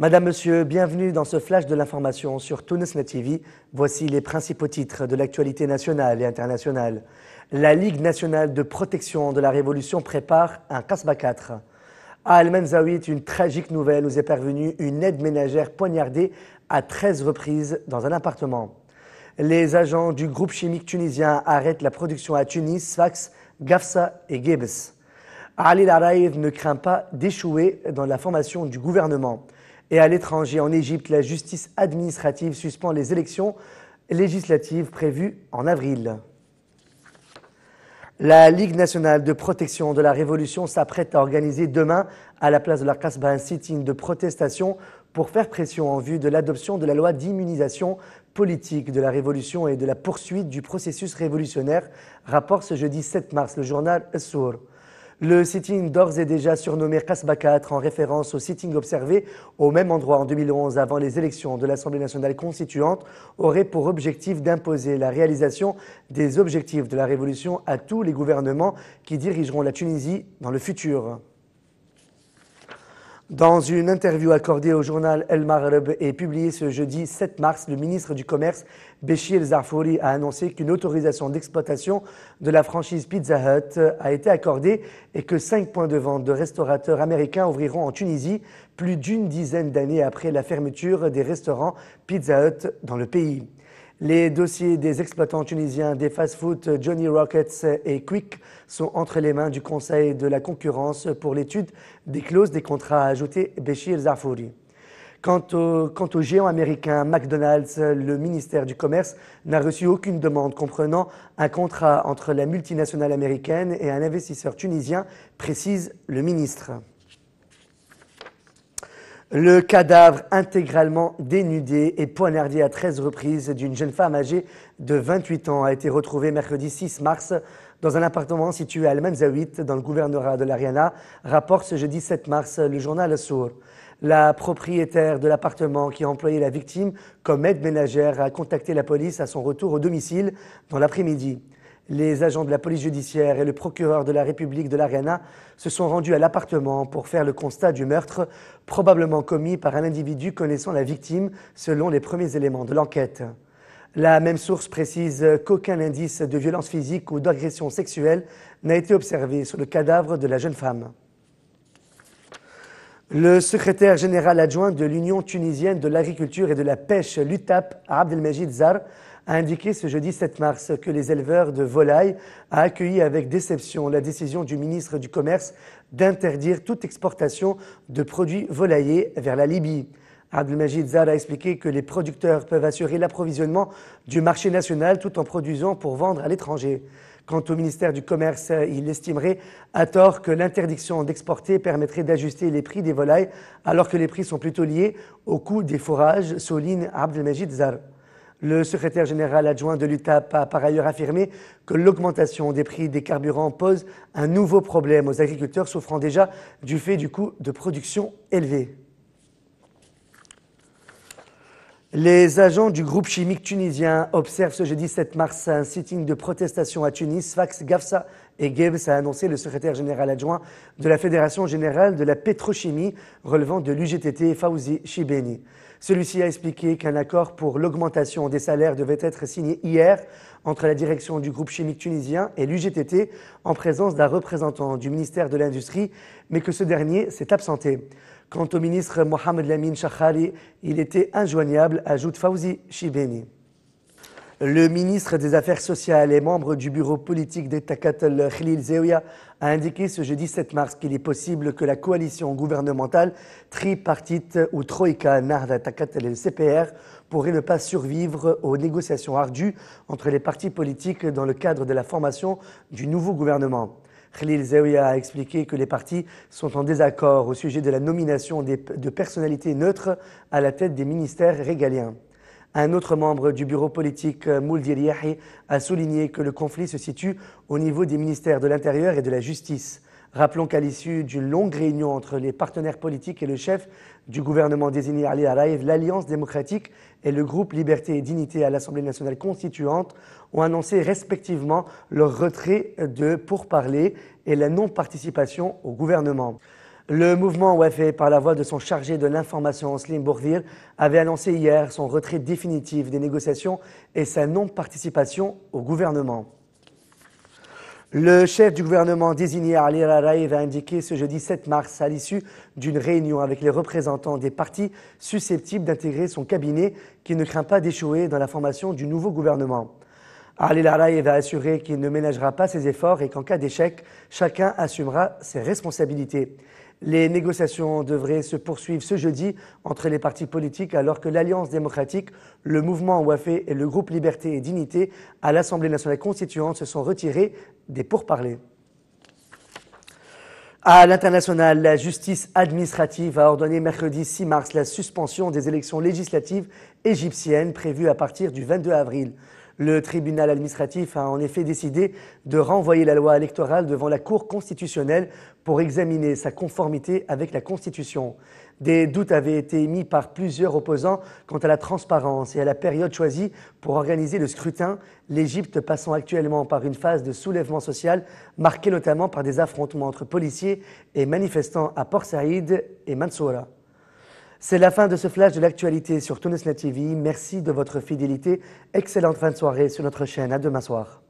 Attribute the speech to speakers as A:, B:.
A: Madame, Monsieur, bienvenue dans ce flash de l'information sur Tunisnet TV. Voici les principaux titres de l'actualité nationale et internationale. La Ligue nationale de protection de la Révolution prépare un Casbah 4. À Al-Manzawi, une tragique nouvelle nous est parvenue, une aide ménagère poignardée à 13 reprises dans un appartement. Les agents du groupe chimique tunisien arrêtent la production à Tunis, Sfax, Gafsa et Gebes. Ali Laraïv ne craint pas d'échouer dans la formation du gouvernement. Et à l'étranger, en Égypte, la justice administrative suspend les élections législatives prévues en avril. La Ligue nationale de protection de la Révolution s'apprête à organiser demain à la place de la Kasbah, un sitting de protestation pour faire pression en vue de l'adoption de la loi d'immunisation politique de la Révolution et de la poursuite du processus révolutionnaire, rapport ce jeudi 7 mars, le journal Essour. Le sitting d'ores et déjà surnommé Kasba 4 en référence au sitting observé au même endroit en 2011 avant les élections de l'Assemblée nationale constituante aurait pour objectif d'imposer la réalisation des objectifs de la révolution à tous les gouvernements qui dirigeront la Tunisie dans le futur. Dans une interview accordée au journal El Maghreb et publiée ce jeudi 7 mars, le ministre du Commerce Béchir Zarfouri a annoncé qu'une autorisation d'exploitation de la franchise Pizza Hut a été accordée et que cinq points de vente de restaurateurs américains ouvriront en Tunisie plus d'une dizaine d'années après la fermeture des restaurants Pizza Hut dans le pays. Les dossiers des exploitants tunisiens des fast-food Johnny Rockets et Quick sont entre les mains du Conseil de la concurrence pour l'étude des clauses des contrats, ajoutés ajouté Béchir Zafouri. quant au, géant américain McDonald's, le ministère du Commerce n'a reçu aucune demande comprenant un contrat entre la multinationale américaine et un investisseur tunisien, précise le ministre. Le cadavre intégralement dénudé et poignardé à 13 reprises d'une jeune femme âgée de 28 ans a été retrouvé mercredi 6 mars dans un appartement situé à al 8 dans le gouvernorat de l'Ariana, rapporte ce jeudi 7 mars le journal Sour. La propriétaire de l'appartement qui a employé la victime comme aide ménagère a contacté la police à son retour au domicile dans l'après-midi les agents de la police judiciaire et le procureur de la République de l'Ariana se sont rendus à l'appartement pour faire le constat du meurtre, probablement commis par un individu connaissant la victime, selon les premiers éléments de l'enquête. La même source précise qu'aucun indice de violence physique ou d'agression sexuelle n'a été observé sur le cadavre de la jeune femme. Le secrétaire général adjoint de l'Union tunisienne de l'agriculture et de la pêche, l'UTAP, Abdelmajid Zar, a indiqué ce jeudi 7 mars que les éleveurs de volailles a accueilli avec déception la décision du ministre du Commerce d'interdire toute exportation de produits volaillés vers la Libye. Abdelmajid Zar a expliqué que les producteurs peuvent assurer l'approvisionnement du marché national tout en produisant pour vendre à l'étranger. Quant au ministère du Commerce, il estimerait à tort que l'interdiction d'exporter permettrait d'ajuster les prix des volailles alors que les prix sont plutôt liés au coût des forages, souligne Abdelmajid Zar. Le secrétaire général adjoint de l'UTAP a par ailleurs affirmé que l'augmentation des prix des carburants pose un nouveau problème aux agriculteurs souffrant déjà du fait du coût de production élevé. Les agents du groupe chimique tunisien observent ce jeudi 7 mars un sitting de protestation à Tunis. Sfax Gafsa et Gebs a annoncé le secrétaire général adjoint de la Fédération générale de la pétrochimie relevant de l'UGTT Fawzi Chibeni. Celui-ci a expliqué qu'un accord pour l'augmentation des salaires devait être signé hier entre la direction du groupe chimique tunisien et l'UGTT en présence d'un représentant du ministère de l'Industrie, mais que ce dernier s'est absenté. Quant au ministre Mohamed Lamine Chakhali, il était injoignable, ajoute Fawzi Chibeni. Le ministre des Affaires sociales et membre du bureau politique des Takatel Khalil Zeouya a indiqué ce jeudi 7 mars qu'il est possible que la coalition gouvernementale tripartite ou Troïka Narda Takatel et le CPR pourrait ne pas survivre aux négociations ardues entre les partis politiques dans le cadre de la formation du nouveau gouvernement. Khalil Zeouya a expliqué que les partis sont en désaccord au sujet de la nomination de personnalités neutres à la tête des ministères régaliens. Un autre membre du bureau politique, euh, Mouldi Yahi, a souligné que le conflit se situe au niveau des ministères de l'Intérieur et de la Justice. Rappelons qu'à l'issue d'une longue réunion entre les partenaires politiques et le chef du gouvernement désigné Ali Araïf, l'Alliance démocratique et le groupe Liberté et Dignité à l'Assemblée nationale constituante ont annoncé respectivement leur retrait de pourparlers et la non-participation au gouvernement. Le mouvement OFE, par la voix de son chargé de l'information, Slim Bourvir, avait annoncé hier son retrait définitif des négociations et sa non-participation au gouvernement. Le chef du gouvernement désigné Ali Raraev a indiqué ce jeudi 7 mars, à l'issue d'une réunion avec les représentants des partis susceptibles d'intégrer son cabinet, qui ne craint pas d'échouer dans la formation du nouveau gouvernement. Ali Raraev va assurer qu'il ne ménagera pas ses efforts et qu'en cas d'échec, chacun assumera ses responsabilités. Les négociations devraient se poursuivre ce jeudi entre les partis politiques alors que l'Alliance démocratique, le mouvement Ouafé et le groupe Liberté et Dignité à l'Assemblée nationale constituante se sont retirés des pourparlers. À l'international, la justice administrative a ordonné mercredi 6 mars la suspension des élections législatives égyptiennes prévues à partir du 22 avril. Le tribunal administratif a en effet décidé de renvoyer la loi électorale devant la Cour constitutionnelle pour examiner sa conformité avec la Constitution. Des doutes avaient été émis par plusieurs opposants quant à la transparence et à la période choisie pour organiser le scrutin, l'Égypte passant actuellement par une phase de soulèvement social marquée notamment par des affrontements entre policiers et manifestants à Port Saïd et Mansoura. C'est la fin de ce flash de l'actualité sur Tunisnet TV. Merci de votre fidélité. Excellente fin de soirée sur notre chaîne. À demain soir.